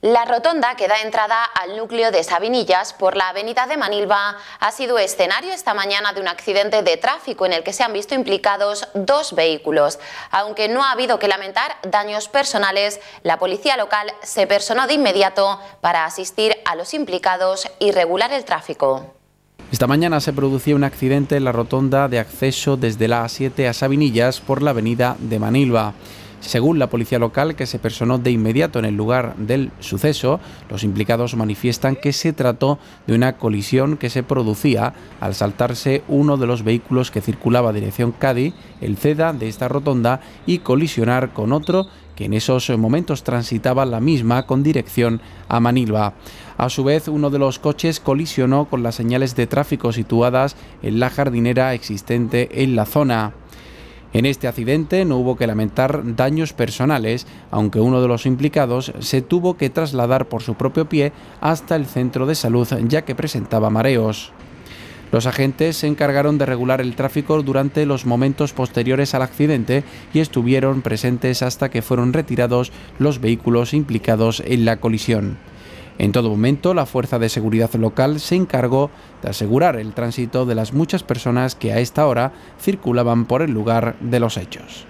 La rotonda que da entrada al núcleo de Sabinillas por la avenida de Manilva ha sido escenario esta mañana de un accidente de tráfico en el que se han visto implicados dos vehículos. Aunque no ha habido que lamentar daños personales, la policía local se personó de inmediato para asistir a los implicados y regular el tráfico. Esta mañana se producía un accidente en la rotonda de acceso desde la A7 a Sabinillas por la avenida de Manilva. Según la policía local, que se personó de inmediato en el lugar del suceso, los implicados manifiestan que se trató de una colisión que se producía al saltarse uno de los vehículos que circulaba dirección Cádiz, el CEDA de esta rotonda, y colisionar con otro que en esos momentos transitaba la misma con dirección a Manilva. A su vez, uno de los coches colisionó con las señales de tráfico situadas en la jardinera existente en la zona. En este accidente no hubo que lamentar daños personales, aunque uno de los implicados se tuvo que trasladar por su propio pie hasta el centro de salud ya que presentaba mareos. Los agentes se encargaron de regular el tráfico durante los momentos posteriores al accidente y estuvieron presentes hasta que fueron retirados los vehículos implicados en la colisión. En todo momento, la Fuerza de Seguridad local se encargó de asegurar el tránsito de las muchas personas que a esta hora circulaban por el lugar de los hechos.